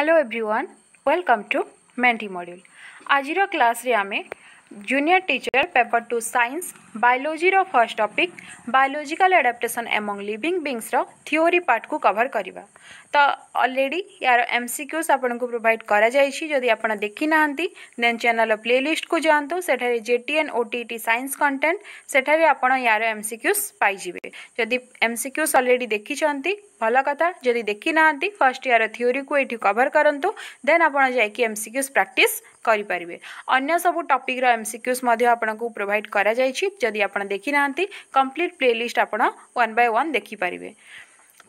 Hello everyone welcome to मेन्टी module आज class रे आमे junior teacher paper two science biology रो first topic biological adaptation among living beings रो theory part को cover करवा तो ऑलरेडी यार एम सिक्यूज आपको प्रोभाइड कराई देखी ना देन चेल प्लेलीस्ट को जातु से J T N O T T science content सेठार आपड़ यार एम सिक्यूज पाइबे जदि एम सिक्यूज अलरेडी देखी भल कथा जदि देखी ना फर्स्ट यार थ्योरी को ये कभर करूँ देन आपड़ जा एम सिक्यूज प्राक्ट करेंगे अन्य सब टपिक्र एम सिक्यूज आपको प्रोभाइड करदी देखी ना कम्प्लीट प्ले लिस्ट आप बाय वन देखिपर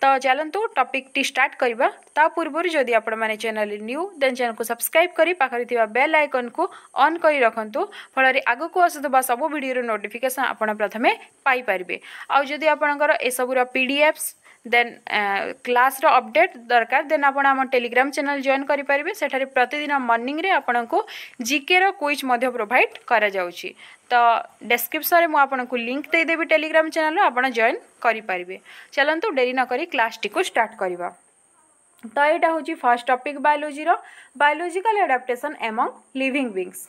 तो चलतु टपिकटी स्टार्ट करवापूर्व जदि आप चेल न्यू दे चेल को सब्सक्राइब कर पाखे बेल आइकन को अन् कर रखु फल आग को आसुवा सब भिडर नोटिफिकेसन आपड़ प्रथम पाइपर आदि आपणकर पी डी एफ्स ଦେନ୍ କ୍ଲାସ୍ର ଅପଡ଼େଟ୍ ଦରକାର ଦେନ୍ ଆପଣ ଆମ ଟେଲିଗ୍ରାମ୍ ଚ୍ୟାନେଲ୍ ଜଏନ୍ କରିପାରିବେ ସେଠାରେ ପ୍ରତିଦିନ ମର୍ଣ୍ଣିଂରେ ଆପଣଙ୍କୁ ଜିକେର କୁଇଜ୍ ମଧ୍ୟ ପ୍ରୋଭାଇଡ଼ କରାଯାଉଛି ତ ଡେସ୍କ୍ରିପ୍ସନ୍ରେ ମୁଁ ଆପଣଙ୍କୁ ଲିଙ୍କ୍ ଦେଇଦେବି ଟେଲିଗ୍ରାମ୍ ଚ୍ୟାନେଲ୍ରୁ ଆପଣ ଜଏନ୍ କରିପାରିବେ ଚାଲନ୍ତୁ ଡେରି ନକରି କ୍ଲାସ୍ଟିକୁ ଷ୍ଟାର୍ଟ କରିବା ତ ଏଇଟା ହେଉଛି ଫାର୍ଷ୍ଟ ଟପିକ୍ ବାୟୋଲୋଜିର biological adaptation among living beings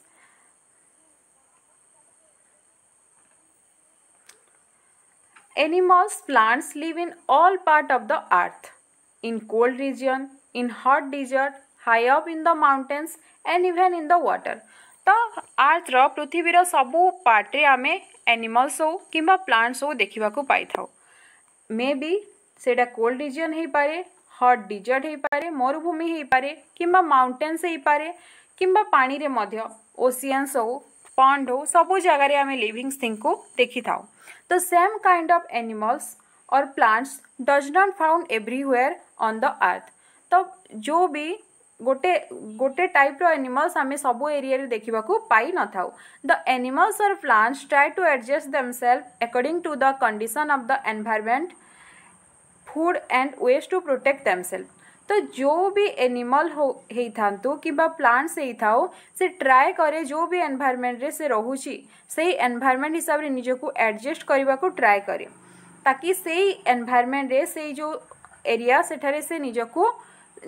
Animals, plants live in all part of the earth. In cold region, in hot desert, high up in the mountains and even in the water. ତ ଆର୍ଥର ପୃଥିବୀର ସବୁ ପାର୍ଟରେ ଆମେ animals ହଉ କିମ୍ବା plants ହଉ ଦେଖିବାକୁ ପାଇଥାଉ ମେ ବି ସେଇଟା କୋଲ୍ଡ ରିଜିଅନ୍ ହେଇପାରେ ହଟ୍ ଡିଜର୍ଟ ହେଇପାରେ ମରୁଭୂମି ହେଇପାରେ କିମ୍ବା ମାଉଣ୍ଟେନ୍ସ ହେଇପାରେ କିମ୍ବା ପାଣିରେ ମଧ୍ୟ ଓସିଆନ୍ସ ହଉ ପଣ୍ଡ ହଉ ସବୁ ଜାଗାରେ ଆମେ ଲିଭିଙ୍ଗସ୍ ଥିଙ୍ଗକୁ ଦେଖିଥାଉ The same kind of animals और plants does not found everywhere on the earth तो जो भी गोटे गोटे रो एनिमल्स आम सब एरिया देखा पाई न था द एनिमल्स और plants tried to adjust themselves according to the condition of the environment food and waste to protect themselves तो जो भी एनिमल हो ही था कि प्लांट्स ही था से ट्राए करे जो भी एनभारमेंट से रोची से ही एनभारमेंट हिसाब से निज्क एडजस्ट करने को ट्राए कै ताकि से एनभारमेंट से जो एरिया सेठे से निजक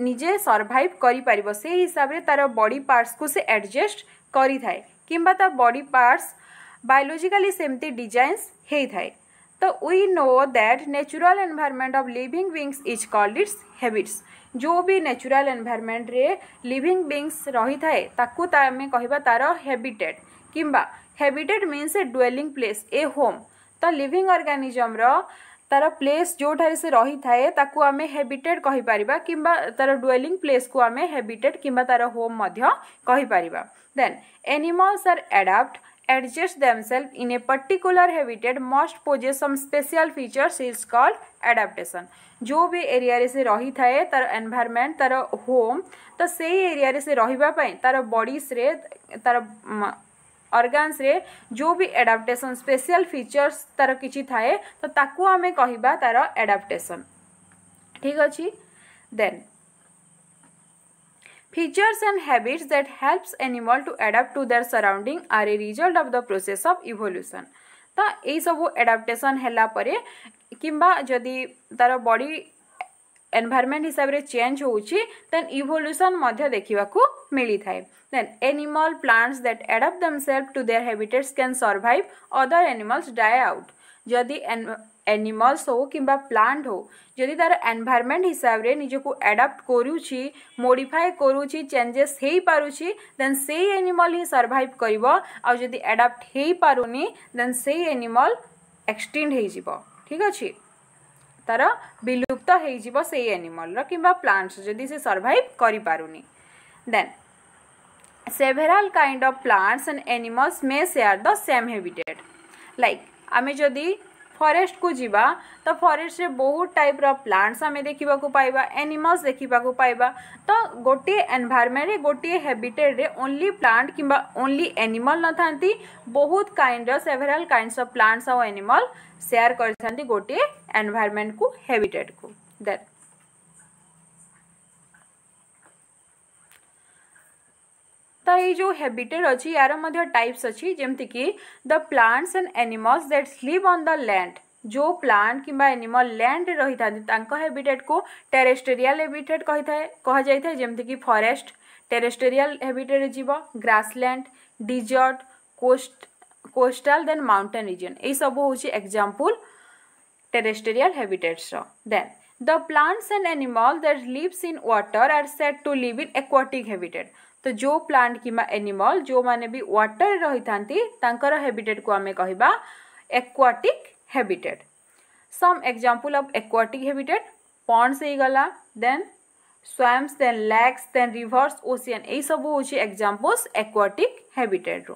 निजे सर्भाइव कर हिसाब से तार बडी पार्टस को से एडजस्ट करें कि बडी पार्टस बायोलोजिकाली सेमती डिजाइनस होता है तो we know that natural environment of living beings is called its habits जो भी नेचुरल एनभायरमेंट रे लिविंग बींगस रही थाए कह तार हेबिटेट किंवा habitat means a dwelling place a home तो लिविंग अर्गानिजम्र तार प्लेस जोठारे से रही थाए आम हेबिटेड कहींपर कि तार डुएलींग प्लेस को आम हेबिटेड कि तार होम कहींपर then animals are adapt adjust themselves in a particular habitat must possess some special features is called adaptation जो भी एरिया से रही थाए तार एनवायरमेंट तार होम तो से एरिया से रही तार बडीज तार अर्गानस जो भी एडाप्टेसन स्पेशल फीचर्स तार किसी थाए तो ताकू आम कह तार एडाप्टेसन ठीक अच्छे then Features and habits that helps animal to adapt to their surrounding are a result of the process of evolution. ତ ଏଇସବୁ ଆଡ଼ାପ୍ଟେସନ୍ ହେଲା ପରେ କିମ୍ବା ଯଦି ତାର ବଡ଼ି ଏନ୍ଭାରମେଣ୍ଟ ହିସାବରେ ଚେଞ୍ଜ ହେଉଛି ଦେନ୍ ଇଭଲ୍ୟୁସନ୍ ମଧ୍ୟ ଦେଖିବାକୁ ମିଳିଥାଏ then animal plants that adapt ଦମ୍ ସେଲ୍ଫ to their habitats can survive other animals die out ଯଦି એનિમલ્સ હોવ કિંવા પ્લાન્ટ હોવ ଯଦି ତାର ଏନ୍ଭାୟରମେଣ୍ଟ ହିସାବରେ ନିଜକୁ ଆଡ଼ାପ୍ଟ କରୁଛି ମୋଡ଼ିଫାଏ କରୁଛି ଚେଞ୍ଜେସ୍ ହେଇପାରୁଛି ଦେନ୍ ସେଇ ଏନିମଲ୍ ହିଁ ସର୍ଭାଇଭ୍ କରିବ ଆଉ ଯଦି ଆଡ଼ାପ୍ଟ ହେଇପାରୁନି ଦେନ୍ ସେଇ ଏନିମଲ୍ ଏକ୍ସଟିଣ୍ଡ ହେଇଯିବ ଠିକ୍ ଅଛି ତାର ବିଲୁପ୍ତ ହେଇଯିବ ସେଇ ଏନିମଲ୍ର କିମ୍ବା ପ୍ଲାଣ୍ଟସ୍ ଯଦି ସେ ସର୍ଭାଇଭ୍ କରିପାରୁନି then several kind of plants and animals may share the same habitat like ଆମେ ଯଦି फरेस्ट को जीवा तो फरेस्ट रे बहुत टाइप रा प्लांट्स आम देखा पाइबा एनिमल्स देखा पाइबा तो गोटे एनवायरनमेंट रे गोटे हैबिटेट रे ओनली प्लांट किबा ओनली एनिमल न था बहुत काइंड रा सेवरल काइंड्स ऑफ प्लांट्स और एनिमल शेयर कर गोटे एनवायरनमेंट को हैबिटेट को देन तो ये जो हैबिटेट अच्छी यार टाइप्स अच्छी जमती कि the plants and animals that live on the land जो प्लांट किंबा एनिमल लैंड रही था हैबिटेट को टेरेस्टेरियाल हैबिटेट कही था जमती कि फरेस्ट टेरेस्टेरियाल हैबिटेट जीव grassland desert coast coastal then mountain region यू हूँ example terrestrial habitats then the plants and animal that lives in water are set to live in aquatic habitat ତ ଯେଉଁ ପ୍ଲାଣ୍ଟ କିମ୍ବା ଏନିମଲ୍ ଯେଉଁମାନେ ବି ୱାଟର୍ରେ ରହିଥାନ୍ତି ତାଙ୍କର ହେବିଟେଟ୍କୁ ଆମେ କହିବା aquatic habitat some example of aquatic habitat ponds ହେଇଗଲା then swamps then lakes then rivers ocean ଏଇସବୁ ହେଉଛି ଏକ୍ଜାମ୍ପଲ୍ସ ଏକ୍ୱାଟିକ୍ ହେବିଟେଟ୍ରୁ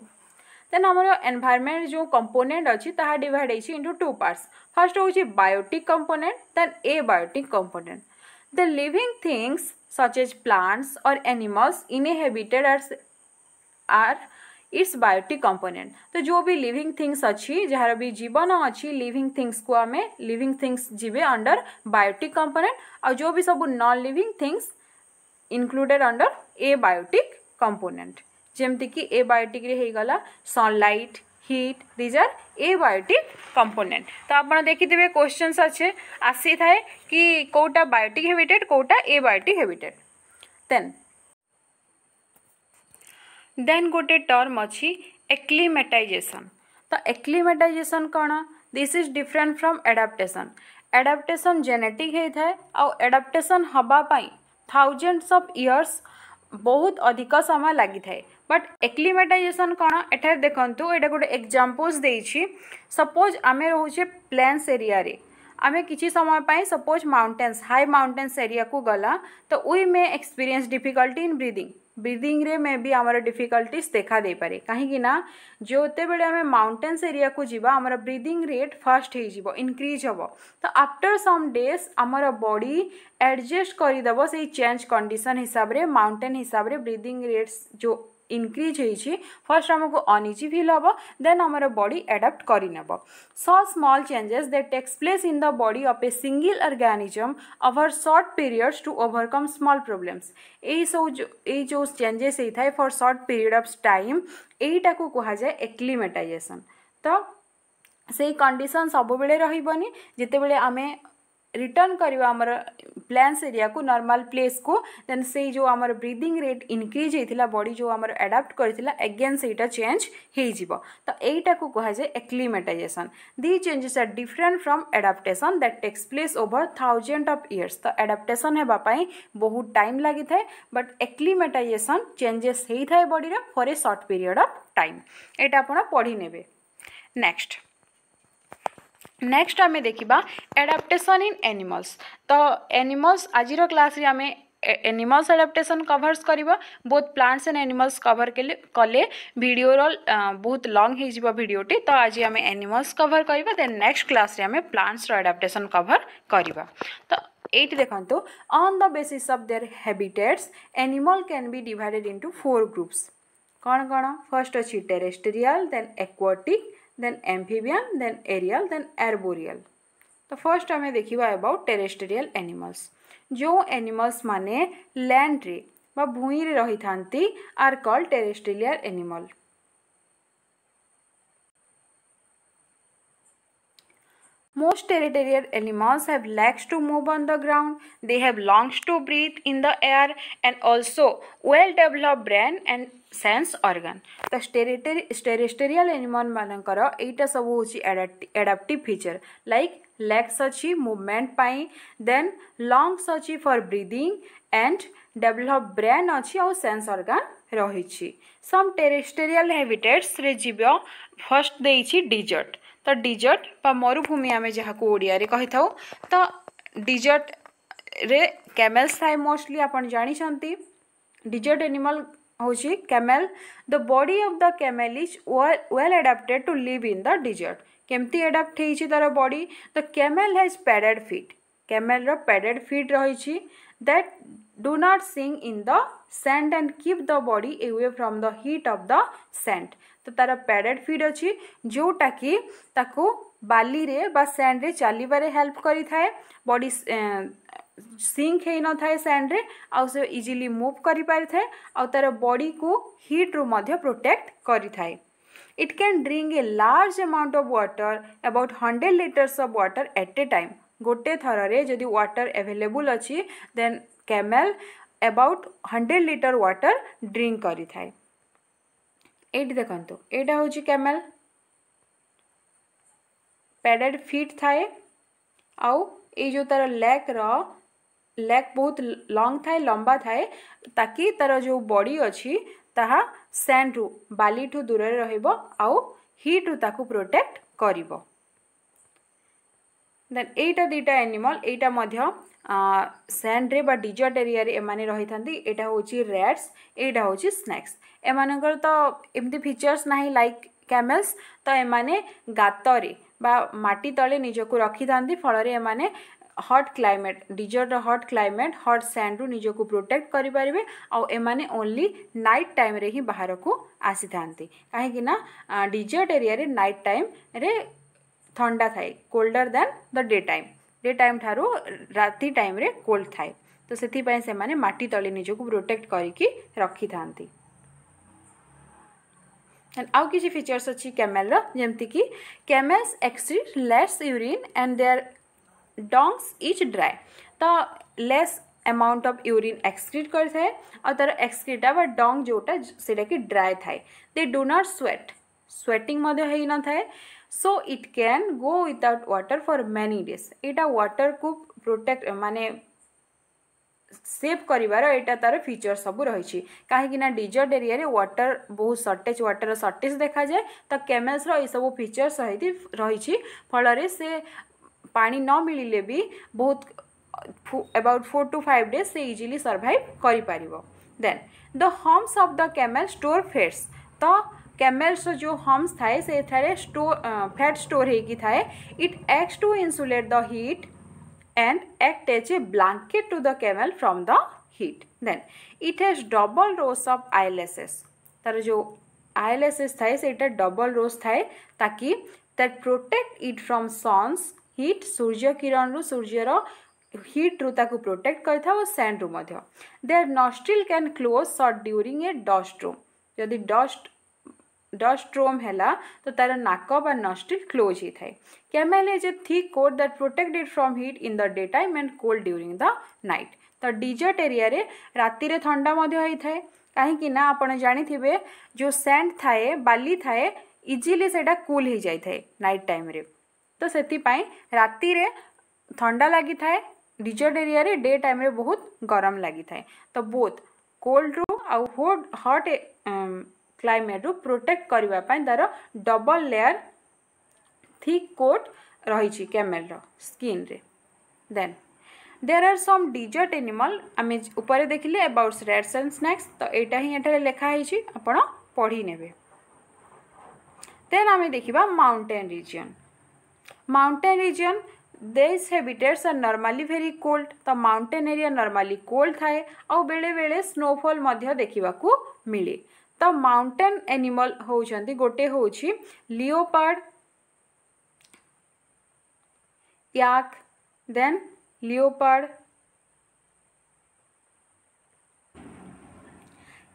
ଦେନ୍ ଆମର ଏନ୍ଭାରମେଣ୍ଟ ଯେଉଁ କମ୍ପୋନେଣ୍ଟ ଅଛି ତାହା ଡିଭାଇଡ଼ ହେଇଛି ଇଣ୍ଟୁ ଟୁ ପାର୍ଟସ୍ ଫାର୍ଷ୍ଟ ହେଉଛି biotic component then a biotic component the living things such as plants or animals in as are its biotic component तो जो भी लिविंग थिंग्स अच्छी जहाँ भी जीवन अच्छी लिविंग थिंग्स को आम लिविंग थिंग्स जीवे अंडर बायोटिक कंपोनेंट और जो भी सब non living things included under a biotic component जमती कि ए बायोटिक्रेगला रे sunlight heat these are abiotic component তো আপনার দেখিথে কোশ্চেন্স আছে আসি থাকে কি কোটা বায়োটিক হেবিটেড কোটা এবায়োটিক হেবিটেড দেন দেন গোটে টর্ম অছি একলিমেটাইজেসন তো একলিমেটাইজেসন কোণ this is different from adaptation adaptation genetic হয়ে থাকে আডাপ্টেসন হওয়া থাউজেন্ডস অফ ইয়ার্স ବହୁତ ଅଧିକ ସମୟ ଲାଗିଥାଏ बट एक्लिमेटाइजेसन कौन एठार देखु यहाँ गोटे एक्जामपल्स देती सपोज आम रोचे प्लेन्स एरिया आम किसी समयपाई suppose mountains high mountains area को गला तो we may experience difficulty in breathing breathing रे मे भी आमर डिफिकल्टीज देखा दे पारे कहीं जोते बेले आम माउंटेन्स एरिया को जीवा आमर ब्रिदिंग रेट फास्ट हो इनक्रीज हम तो आफ्टर सम डेज आमर बॉडी एडजस्ट करदेव से चेंज कंडीशन हिसाब से माउंटेन हिसाब से ब्रिदिंग रेट्स जो ଇନକ୍ରିଜ୍ ହୋଇଛି ଫର୍ଷ୍ଟ ଆମକୁ ଅନିଜି ଫିଲ୍ ହେବ ଦେନ୍ ଆମର ବଡି ଆଡାପ୍ଟ କରିନେବ ସ small changes they takes place in the body of a single organism over short periods to overcome small problems ଏଇ ସବୁ ଏଇ ଯେଉଁ ଚେଞ୍ଜେସ୍ ହେଇଥାଏ for short period of time ଏଇଟାକୁ କୁହାଯାଏ ଏକ୍ଲିମେଟାଇଜେସନ୍ ତ ସେଇ କଣ୍ଡିସନ୍ ସବୁବେଳେ ରହିବନି ଯେତେବେଳେ ଆମେ रिटर्न करवा आमर प्लान्स एरिया को नर्माल प्लेस को देन से जो आम ब्रिदिंग रेट इनक्रीज होता बडी जो आमर एडाप्ट कर से चेंज हो तो यहीटा को कहुए acclimatization the changes are different from adaptation that takes place over thousand of years तो एडाप्टेसन होगापी बहुत टाइम लगी थाए बट एक्लिमेटाइजेसन चेंजेस होता है बडीर for a short period of time यहाँ आपड़ पढ़ी ने नेक्स्ट ନେକ୍ସଟ ଆମେ ଦେଖିବା ଆଡ଼ାପ୍ଟେସନ୍ ଇନ୍ ଆନିମଲ୍ସ ତ ଆନିମଲ୍ସ ଆଜିର କ୍ଲାସ୍ରେ ଆମେ एनिमल्स एडाप्टेसन कभर्स कर both plants and animals cover कले भिडर बहुत लंग होडोटी तो आज आम एनिमल्स कभर करवा दे नेक्स्ट क्लास आम प्लांट्स एडाप्टेसन कभर करवा तो এইটি দেখন্তু on the basis of their habitats animal can be divided into four groups কোণ কোণ ফার্স্ট অছি terrestrial then aquatic then amphibian, then aerial, then arboreal. तो फर्स्ट हमें देखा अबाउट टेरेस्टेरियल एनिमल्स जो एनिमल्स माने लैंड रे ବା ଭୂଇଁରେ ରହିଥାନ୍ତି are called terrestrial animal most territorial animals have legs to move on the ground they have lungs to breathe in the air and also well developed brain and sense organ तो terrestrial animal मानक यहीटा सब हूँ adapt feature like legs अच्छी movement then lungs अच्छी for breathing and develop brain अच्छी आउ sense organ रही सम टेरेस्टेरियाल हैबिटेट्स जीव फर्स्ट देजर्ट ତ ଡିଜର୍ଟ ବା ମରୁଭୂମି ଆମେ ଯାହାକୁ ଓଡ଼ିଆରେ କହିଥାଉ ତ ଡିଜର୍ଟରେ କ୍ୟାମେଲ୍ସ ଥାଏ ମୋଷ୍ଟଲି ଆପଣ ଜାଣିଛନ୍ତି ଡିଜର୍ଟ ଏନିମଲ୍ ହେଉଛି camel the body of the camel is well adapted to live in the desert କେମିତି ଆଡାପ୍ଟ ହେଇଛି ତା'ର body the camel has padded feet କ୍ୟାମେଲ୍ର ପ୍ୟାଡେଡ୍ ଫିଟ୍ ରହିଛି that Do not sink in the sand and keep the body away from the heat of the sand. তো তার padded fit ଅଛି ଯେଉଁଟାକି ତାକୁ ବାଲିରେ ବା ସ୍ୟାଣ୍ଡରେ ଚାଲିବାରେ ହେଲ୍ପ କରିଥାଏ ବଡି ସିଙ୍କ ହେଇନଥାଏ ସ୍ୟାଣ୍ଡରେ ଆଉ ସେ ଇଜିଲି ମୁଭ୍ କରିପାରିଥାଏ ଆଉ ତା'ର ବଡ଼ିକୁ ହିଟ୍ରୁ ମଧ୍ୟ ପ୍ରୋଟେକ୍ଟ କରିଥାଏ it can drink a large amount of water about 100 liters of water at a time ଗୋଟେ ଥରରେ ଯଦି ୱାଟର୍ ଆଭେଲେବୁଲ୍ ଅଛି then camel about hundred litre water drink କରିଥାଏ ଏଇଠି ଦେଖନ୍ତୁ ଏଇଟା ହେଉଛି କ୍ୟାମେଲ୍ ପ୍ୟାଡ଼େଡ଼ ଫିଟ୍ ଥାଏ ଆଉ ଏଇ ଯେଉଁ ତା'ର ଲେଗ୍ର ଲେଗ୍ ବହୁତ ଲଙ୍ଗ୍ ଥାଏ ଲମ୍ବା ଥାଏ ତାକି ତା'ର ଯେଉଁ ବଡ଼ି ଅଛି ତାହା ସ୍ୟାଣ୍ଡରୁ ବାଲିଠୁ ଦୂରରେ ରହିବ ଆଉ ହିଟ୍ରୁ ତାକୁ ପ୍ରୋଟେକ୍ଟ କରିବ ଦେନ୍ ଏଇଟା ଦୁଇଟା ଆନିମଲ୍ ଏଇଟା ମଧ୍ୟ ସ୍ୟାଣ୍ଡରେ ବା ଡିଜର୍ଟ ଏରିଆରେ ଏମାନେ ରହିଥାନ୍ତି ଏଇଟା ହେଉଛି ରେଡ୍ସ ଏଇଟା ହେଉଛି ସ୍ନାକ୍ସ ଏମାନଙ୍କର ତ ଏମିତି ଫିଚର୍ସ ନାହିଁ ଲାଇକ୍ କ୍ୟାମେଲ୍ସ ତ ଏମାନେ ଗାତରେ ବା ମାଟି ତଳେ ନିଜକୁ ରଖିଥାନ୍ତି ଫଳରେ ଏମାନେ ହଟ୍ କ୍ଲାଇମେଟ୍ ଡିଜର୍ଟର ହଟ୍ କ୍ଲାଇମେଟ୍ ହଟ୍ ସ୍ୟାଣ୍ଡରୁ ନିଜକୁ ପ୍ରୋଟେକ୍ଟ କରିପାରିବେ ଆଉ ଏମାନେ ଓନ୍ଲି ନାଇଟ୍ ଟାଇମ୍ରେ ହିଁ ବାହାରକୁ ଆସିଥାନ୍ତି କାହିଁକିନା ଡିଜର୍ଟ ଏରିଆରେ ନାଇଟ୍ ଟାଇମ୍ରେ थंडा थाए colder than the day time day time ठार् राति टाइम कोल्ड थाए तो से मटी माटी तले निजी प्रोटेक्ट कर रखी था एंड आउ किसी फिचर्स अच्छी कैमेल जमीक camels excrete less urine and their dung is dry तो less amount of urine excrete कर तर एक्सक्रीटा व डंग जोटा से ड्राए थाए they do not sweat sweating हो न था so it can go without water for many days এটা ওয়াটারକୁ ପ୍ରୋଟେକ୍ଟ ମାନେ ସେଭ୍ କରିବାର ଏଇଟା ତା'ର ଫିଚର ସବୁ ରହିଛି କାହିଁକିନା ଡିଜର୍ଟ ଏରିଆରେ ୱାଟର ବହୁତ ସର୍ଟେଜ୍ ୱାଟର ସର୍ଟେଜ୍ ଦେଖାଯାଏ ତ କେମେଲ୍ସର ଏଇସବୁ ଫିଚର ସହିତ ରହିଛି ଫଳରେ ସେ ପାଣି ନ ମିଳିଲେ ବି ବହୁତ about four to five days ସେ ଇଜିଲି ସର୍ଭାଇଭ୍ କରିପାରିବ then the humps of the camel store fats ତ कैमेल्स जो हम्स थाए से थे स्टोर फैट स्टोर है थाए it acts to insulate the heat and act as a blanket to the camel from the heat then it has double rows of eyelashes तर जो eyelashes थाए से डबल रोज थाए ताकि that protect it from sun's heat सूर्य किरण रू सूर्यर हिट रू प्रोटेक्ट कर सैंड रु रू their nostril can close shut during a dust storm जदि डस्ट डस्ट्रोम है तो तार नाक व नस्ट्रिल क्लोज होता है camel is a thick coat that protected from heat in the day time and cold during the night तो desert area राति थाइए कहीं आप जानी जो सैंड थाए बाए थाए इजिली से कुल हो जाए नाइट टाइम तो से राति था लगी थाए डिजर्ट एरिया डे टाइम बहुत गरम लगी तो बोथ कोल्ड रू आउ हट क्लैमेट रु प्रोटेक्ट करने तार डबल लेयर थिक कोट रही कैमेल स्किन रे then there are some desert animal आम उपर देखिले अबाउट रेड्स एंड स्नाक्स तो यहाँ ही यहाँ लिखाही आपड़ पढ़ी ने देन आम देखा mountain region mountain region these habitats are normally very cold तो माउंटेन एरिया नर्माली कोल्ड थाए आ बेले बेले स्नोफल देखा मिले तो माउंटेन एनिमल हूँ गोटे हूँ leopard yak then leopard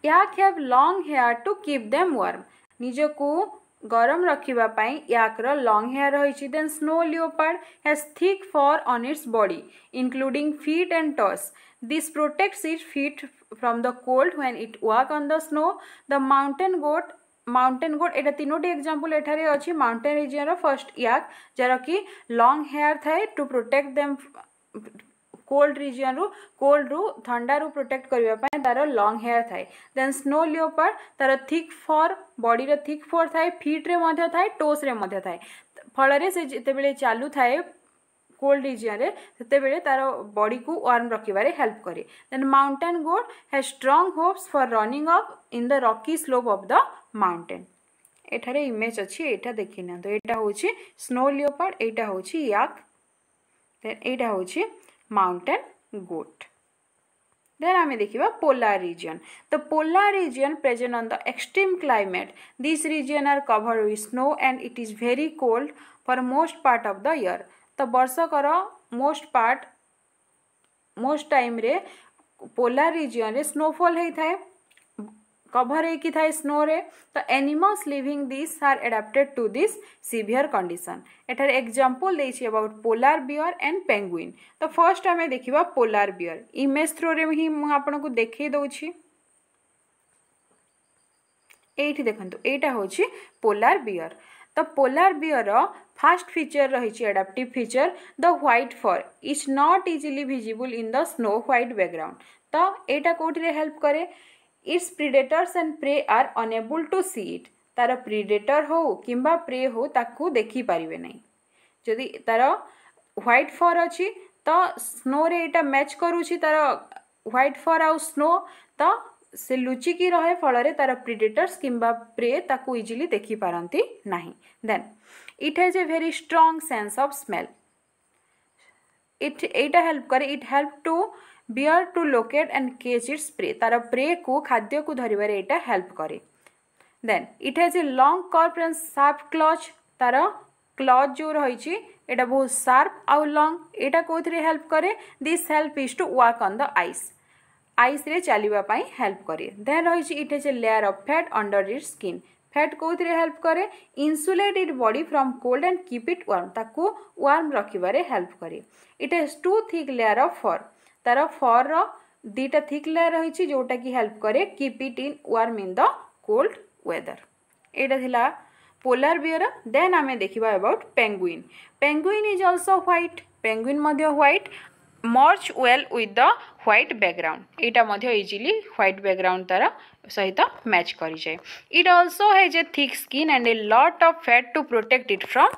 yak have long hair to keep them warm निज को गरम रखापी याक्र लंग हेयर रही then snow leopard has thick fur on its body including feet and toes This protects its feet from the cold when it walk on the snow. The mountain goat mountain goat एटा तीनोटी example एठारे अच्छी mountain region रस्ट yak जार कि long hair थाए to protect them cold region रु cold रु थंडा रु प्रोटेक्ट करने तार लंग हेयर थाए देन स्नो लियोपार्ड तार थिक फर बड़ी थिक फर थाए फिट्रे थाए टोस फल से जिते चालू थाए କୋଲ୍ଡ regionରେ ସେତେବେଳେ ତାର ବଡ଼ିକୁ ୱାର୍ମ ରଖିବାରେ ହେଲ୍ପ କରେ then mountain goat has strong hooves for running up in the rocky slope of the mountain ଏଠାରେ ଇମେଜ୍ ଅଛି ଏଇଟା ଦେଖି ନିଅନ୍ତୁ ଏଇଟା ହେଉଛି ସ୍ନୋ ଲିଓପାର୍ଡ଼ ଏଇଟା ହେଉଛି ୟାକ୍ ଦେନ୍ ଏଇଟା ହେଉଛି ମାଉଣ୍ଟେନ୍ ଗୋଟ୍ ଦେନ୍ ଆମେ ଦେଖିବା dekhiba ରିଜିଅନ୍ ତ The region region on the the climate this This are are covered snow snow it is very cold for for most of the year ତ ବର୍ଷକର ମୋଷ୍ଟ ପାର୍ଟ ମୋଷ୍ଟ ଟାଇମ୍ରେ polar ରିଜିଅନ୍ରେ snowfall ହେଇଥାଏ cover ହେଇକି ଥାଏ ସ୍ନୋରେ ତ animals living this are adapted to this severe condition ଏଠାରେ ଏକ୍ଜାମ୍ପଲ୍ ଦେଇଛି about polar bear and penguin ତ ଫର୍ଷ୍ଟ ଆମେ ଦେଖିବା ପୋଲାର ବିୟର୍ ଇମେଜ୍ ଥ୍ରୋରେ ହିଁ ମୁଁ ଆପଣଙ୍କୁ ଦେଖେଇ ଦେଉଛି ଏଇଠି ଦେଖନ୍ତୁ ଏଇଟା ହେଉଛି ପୋଲାର ବିୟର୍ तो पोलार बिअर फास्ट फिचर रही adaptive feature the white fur it's not easily visible in the snow white background तो यहाँ कौटे हेल्प करे its predators and prey are unable to see it तार प्रिडेटर हो कि pray हो ताकू पारे ना जदि तार ह्वैट फर अच्छी तो स्नो रे यहाँ मैच करुच्ची तार ह्वैट फर आउ स्नो तो ସେ ଲୁଚିକି ରହେ ଫଳରେ ତା'ର ପ୍ରିଡେଟର୍ସ କିମ୍ବା ପ୍ରେ ତାକୁ ଇଜିଲି ଦେଖିପାରନ୍ତି ନାହିଁ then it has a very strong sense of smell it ଏଇଟା ହେଲ୍ପ କରେ it help to bear to locate and catch its prey ତା'ର ପ୍ରେକୁ ଖାଦ୍ୟକୁ ଧରିବାରେ ଏଇଟା ହେଲ୍ପ କରେ then it has a long curved and sharp claws ତା'ର claws ଯେଉଁ ରହିଛି ଏଇଟା ବହୁତ ସାର୍ପ ଆଉ ଲଙ୍ଗ ଏଇଟା କେଉଁଥିରେ ହେଲ୍ପ କରେ this help is to walk on the ice ଆଇସ୍ରେ ଚାଲିବା ପାଇଁ ହେଲ୍ପ କରେ ଦେନ୍ ରହିଛି it has a layer of fat under it skin fat କେଉଁଥିରେ ହେଲ୍ପ କରେ insulate it body from cold and keep it warm ତାକୁ warm ରଖିବାରେ help କରେ it has two thick layer of fur ତାର ଫର୍ର ଦୁଇଟା ଥିକ୍ ଲେୟାର୍ ରହିଛି ଯେଉଁଟାକି ହେଲ୍ପ କରେ keep it in warm in the cold weather ଏଇଟା ଥିଲା ପୋଲାର ବିୟର ଦେନ୍ ଆମେ ଦେଖିବା about penguin penguin is also white penguin ମଧ୍ୟ white merge well with the white background ଏଇଟା ମଧ୍ୟ ଇଜିଲି ହ୍ୱାଇଟ୍ ବ୍ୟାକ୍ଗ୍ରାଉଣ୍ଡ ତା'ର ସହିତ ମ୍ୟାଚ୍ କରିଯାଏ it also has a thick skin and a lot of fat to protect it from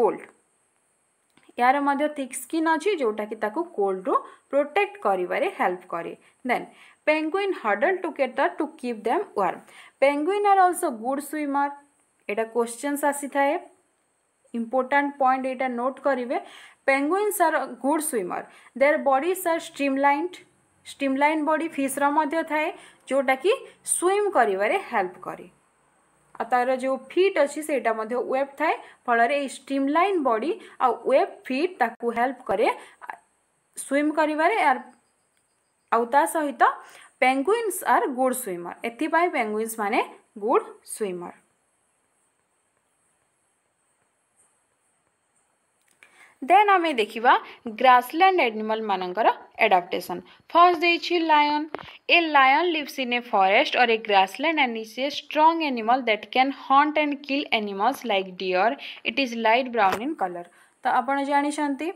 cold ଏହାର ମଧ୍ୟ thick skin ଅଛି ଯେଉଁଟାକି ତାକୁ କୋଲ୍ଡରୁ ପ୍ରୋଟେକ୍ଟ କରିବାରେ ହେଲ୍ପ କରେ then penguin huddle together to keep them warm penguin are also good swimmer ଏଇଟା questions ଆସିଥାଏ important point ଏଇଟା ନୋଟ୍ କରିବେ Penguins are good swimmer. Their bodies are streamlined. Streamlined body fish ର ମଧ୍ୟ ଥାଏ ଯେଉଁଟାକି swim କରିବାରେ help କରେ ଆଉ ତା'ର ଯେଉଁ ଫିଟ୍ ଅଛି ସେଇଟା ମଧ୍ୟ ୱେବ୍ ଥାଏ ଫଳରେ ଏଇ ଷ୍ଟ୍ରିମ୍ଲାଇନ୍ ବଡ଼ି ଆଉ ୱେବ୍ ଫିଟ୍ ତାକୁ ହେଲ୍ପ କରେ ସ୍ୱିମ୍ କରିବାରେ ଆଉ ତା ସହିତ ପେଙ୍ଗୁଇନ୍ସ ଆର୍ ଗୁଡ଼୍ ସ୍ୱିମର୍ ଏଥିପାଇଁ ପେଙ୍ଗୁଇନ୍ସ ମାନେ ଗୁଡ଼୍ ସ୍ୱିମର୍ देन आम देखा ग्रासलैंड एनिमल मान एडप्टेसन फर्स्ट देखिए lion a lion lives in a forest और a grassland and is a strong animal that can hunt and kill animals like deer it is light brown in colour तो आप जानते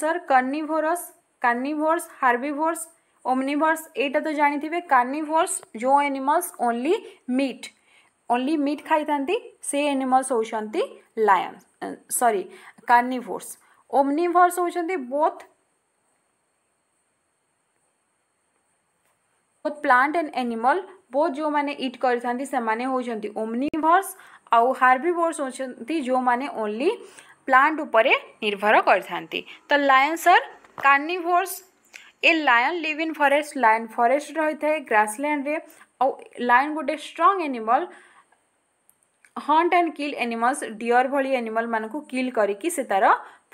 sir कर्णिभोरस कानिभोर्स हार्बिभोर्स ओमनिभर्स यहीटा तो जानते हैं carnivores जो animals only meat only meat खाई से एनिमल्स होती लायन सॉरी कार्निवर्स ओमनिवर्स होते both both plant and animal both जो मैंने इट कर ओमनिवर्स आउ हार्बिवर्स होती जो मैंने ओनली प्लांट उपर निर्भर कर तो लायन सर carnivores a lion live in forest lion forest रही थाए ग्रासलैंड लायन गोटे strong animal hunt and kill animals deer भाई एनिमल मान किल कर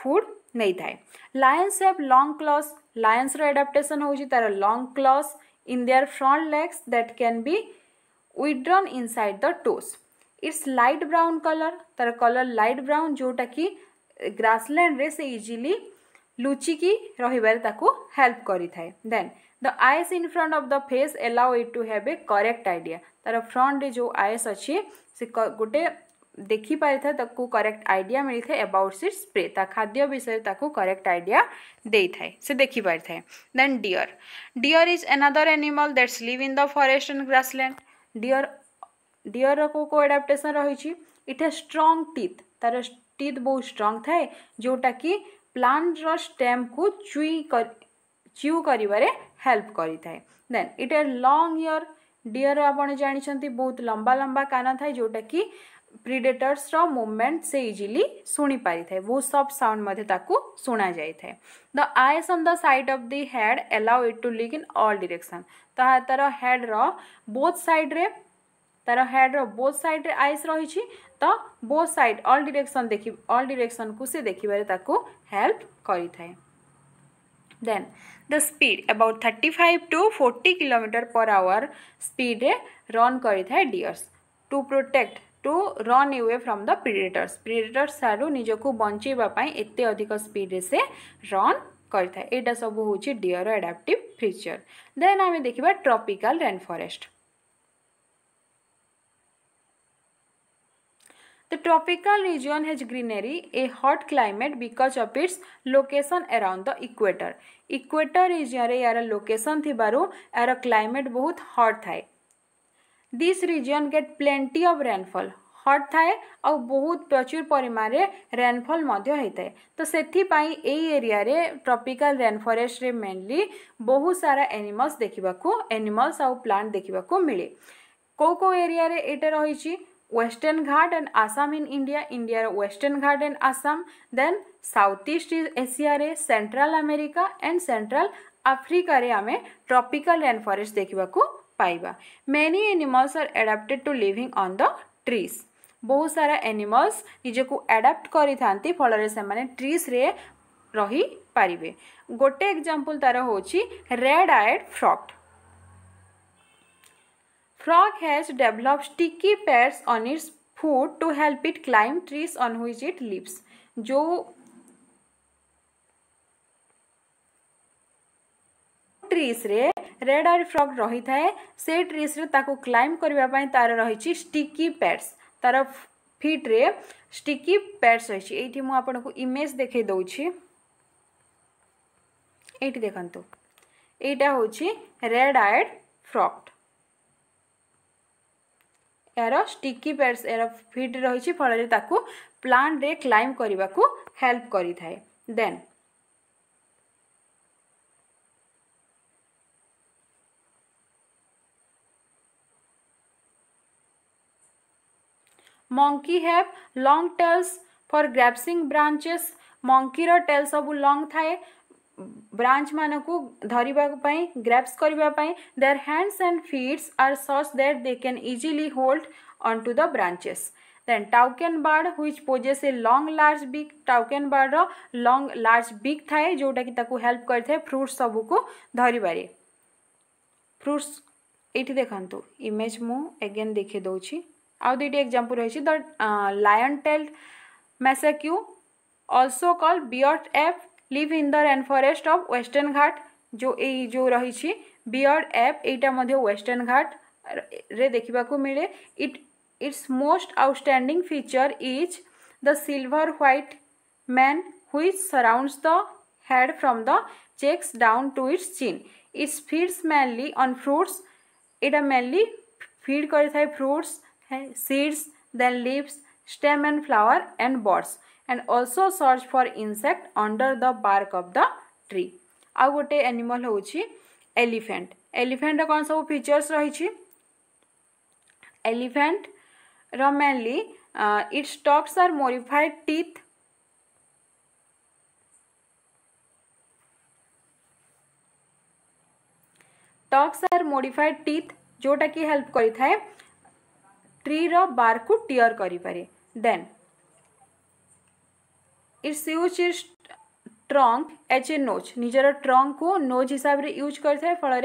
फुड नहीं था lions have long claws lions रडाप्टेसन हो तार long claws in their front legs that can be withdrawn inside the toes its light brown colour तार colour light brown जोटा कि ग्रासलैंड से इजिली लुचिकी रही हेल्प करें then the eyes in front of the face allow it to have a correct idea तार front जो eyes अच्छी से गोटे देखी पारे था ताकू करेक्ट आईडिया मिली था अबाउट सी स्प्रे ता खाद्य विषय ताकू करेक्ट आइडिया दे था से देखी पारे था then deer deer is another animal that's live in the forest and grassland deer deer रो को एडाप्टेसन रही इट हैज स्ट्रंग टीथ तार टीथ बहुत स्ट्रंग थाए जोटा कि प्लांट रेम को चुई कर च्यू करें हेल्प करें it has long ear deer आप जानते बहुत लंबा लंबा कान था जोटा कि प्रिडेटर्स मुवमेंट से इजिली शुणी पारि थाए बहुत सफ्ट साउंड शुणा जाए था the eyes on the side of the head allow it to look in all direction तार हेड रोथ सैड्रे तार हेड रोथ सैड्रे आईस रही तो बोथ सैड अल डिरेक्शन देख अल डिरेक्शन को सी देखे हेल्प कर then the speed about thirty five to forty kilometre per hour speed run करयर्स to protect to run away from the predators predators ठार् निजक बचे अधिक स्पीड से रन करें सब हूँ डीयर एडाप्टिव फ्रिचर देन आम देखा tropical rainforest The tropical region has greenery, a hot climate because of its location around the equator. Equator region रे यार location थी बारू यार climate बहुत hot थाए. This region get plenty of rainfall. हट थाए आउ बहुत प्रचुर परिमाण रेनफल होता है तो से एरिया रे ट्रॉपिकल रेन फॉरेस्ट रे मेनली बहुत सारा एनिमल्स देखा एनिमल्स आउ प्लांट देखा मिले कौ कौ एरिया रे एटा रही western ghat and assam in india india western ghat and assam then southeast asia रे central america and central africa रे आमे tropical rainforest देखा पाइबा many animals are adapted to living on the trees बहुत सारा एनिमल्स निजको एडाप्ट करी फल से ट्रीस्रे रही पारे गोटे एक्जामपल तार हूँ red eyed frog Frog has developed sticky pads on its foot to help it climb trees on which it lives. जो ट्रीस रे रेड आई फ्रग रही था से ट्रीज रे ताको क्लाइम करने तार रही स्टिकी पैड्स तार फिट्रे स्टिकी पैड्स रही ये मुझे इमेज देखे दूसरी ये देखु यहाँ हूँ रेड आयड फ्रक्ट ଏହାର ଷ୍ଟିକି ପ୍ୟାଡ଼୍ସ ଏହାର ଫିଟ୍ ରହିଛି ଫଳରେ ତାକୁ ପ୍ଲାଣ୍ଟରେ କ୍ଲାଇମ୍ବ କରିବାକୁ ହେଲ୍ପ କରିଥାଏ then monkey have long tails for grasping branches monkey ର tail ସବୁ long ଥାଏ ब्रांच मान को धरवाप ग्राफ्स करने their hands and feet are such that they can easily hold on to the branches then toucan bird which possesses a long large big toucan bird long large big थाए जोटा कि help करें fruits सब को धरवार fruits ये देखु image मुझे eigen देखे दौर आउ दुईटी एक्जाम्पल रही the lion tailed macaque also call beard ape live in the rain forest of Western Ghat ଯେଉଁ ଏଇ ଯେଉଁ ରହିଛି ବିୟର୍ଡ଼ ଆପ୍ ଏଇଟା ମଧ୍ୟ ୱେଷ୍ଟର୍ଣ୍ଣ ଘାଟରେ ଦେଖିବାକୁ ମିଳେ it its most outstanding feature is the silver white mane which surrounds the head from the cheeks down to its chin its feeds mainly on fruits ଏଇଟା ମେନ୍ଲି ଫିଡ୍ କରିଥାଏ fruits seeds then leaves stem and flower and birds and also search for insect under the bark of the tree आउ गोटे animal हूँ elephant एलिफेन्टर कौन सब features रही elephant mainly its tusks are modified teeth tusks are modified teeth जोटा कि help कर र बार को टीयर करें then its use is trunk एच ए नोज निजर ट्रंग को नोज हिसाब से यूज करें फल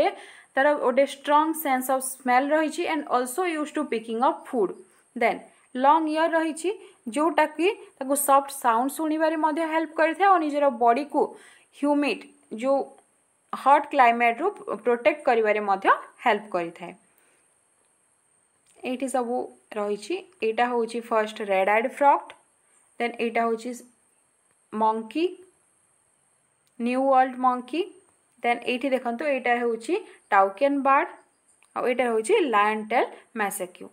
तार गोटे स्ट्रंग सेन्स अफ स्मेल रही and also use to picking of food they long ear रही जोटा कि सफ्ट साउंड शुणवे हेल्प कर निजर बडी को ह्यूमिड जो हट क्लैमेट रू प्रोटेक्ट कर करें ये सब रही first red eyed frog then यहाँ हूँ monkey new world monkey then ଏଇଠି ଦେଖନ୍ତୁ ଏଇଟା ହେଉଛି ଟାଉକିଆନ୍ ବାର୍ଡ଼ ଆଉ ଏଇଟା ହେଉଛି lion tail macaque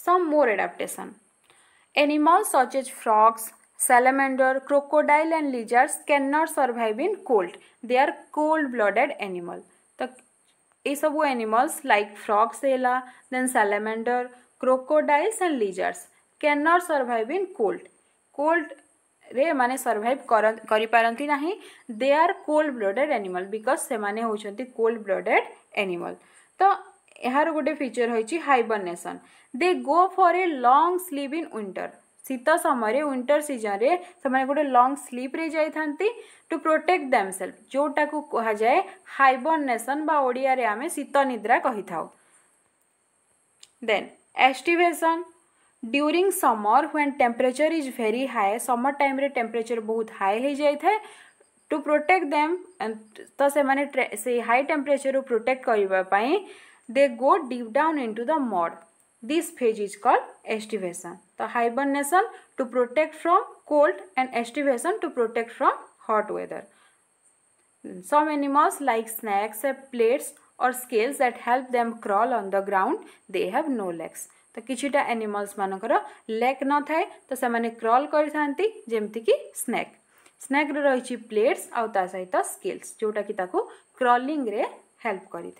some more adaptation. Animals such as frogs, salamander, crocodile and lizards cannot survive in cold. They are cold-blooded animals. ये सब वो एनिमल्स लाइक फ्रॉग सेला then salamander crocodiles and lizards can not survive in cold cold रे माने survive करती ना they are cold blooded animal because से माने कोल्ड ब्लडेड एनिमल तो यार गोटे feature hibernation they go for a long sleep in winter ଶୀତ ସମୟରେ ୱିଣ୍ଟର ସିଜନ୍ରେ ସେମାନେ ଗୋଟେ ଲଙ୍ଗ୍ ସ୍ଲିପ୍ରେ ଯାଇଥାନ୍ତି ଟୁ ପ୍ରୋଟେକ୍ଟ ଦେମ୍ ସେଲ୍ଫ ଯେଉଁଟାକୁ କୁହାଯାଏ ହାଇବର୍ନେସନ୍ ବା ଓଡ଼ିଆରେ ଆମେ ଶୀତ ନିଦ୍ରା କହିଥାଉ then aestivation during summer when temperature is very high summer ଟାଇମ୍ରେ ଟେମ୍ପରେଚର୍ ବହୁତ ହାଏ ହୋଇଯାଇଥାଏ ଟୁ ପ୍ରୋଟେକ୍ଟ ଦେମ୍ ତ ସେମାନେ ସେଇ ହାଇ ଟେମ୍ପରେଚର୍ରୁ ପ୍ରୋଟେକ୍ଟ କରିବା ପାଇଁ they go deep down in to the mud this phase is call aestivation तो hibernation to protect from cold and aestivation to protect from hot weather some animals like snakes and plates और scales that help them crawl on the ground they have no legs तो किटा animals मानक leg न था तो से crawl करमती snack स्नैक्र रही plates आउ सहित स्केल्स जोटा कि क्रलिंग हेल्प करें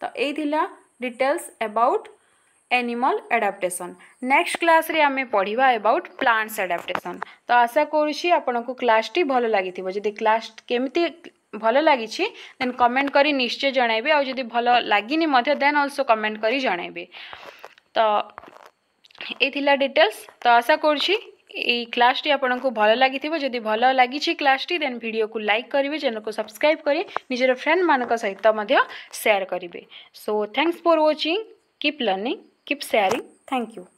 तो यही details about animal adaptation next class रे आम पढ़ा एबाउट प्लांट्स एडाप्टेसन तो आशा करुच्ची को क्लास टी भल लगी जी क्लास केमी भल लगी दे कमेंट कर निश्चय जनइबे आदि भल लगे देन अल्सो कमेंट कर जनइबे तो ये डिटेल्स तो आशा कर क्लास टी आपन को भल लगी जदि भल लगी क्लास टी देन वीडियो को लाइक करेंगे चैनल को सब्सक्राइब करें निजर फ्रेंड मान सहित सेयार करेंगे so thanks for watching keep learning Keep sharing. Thank you.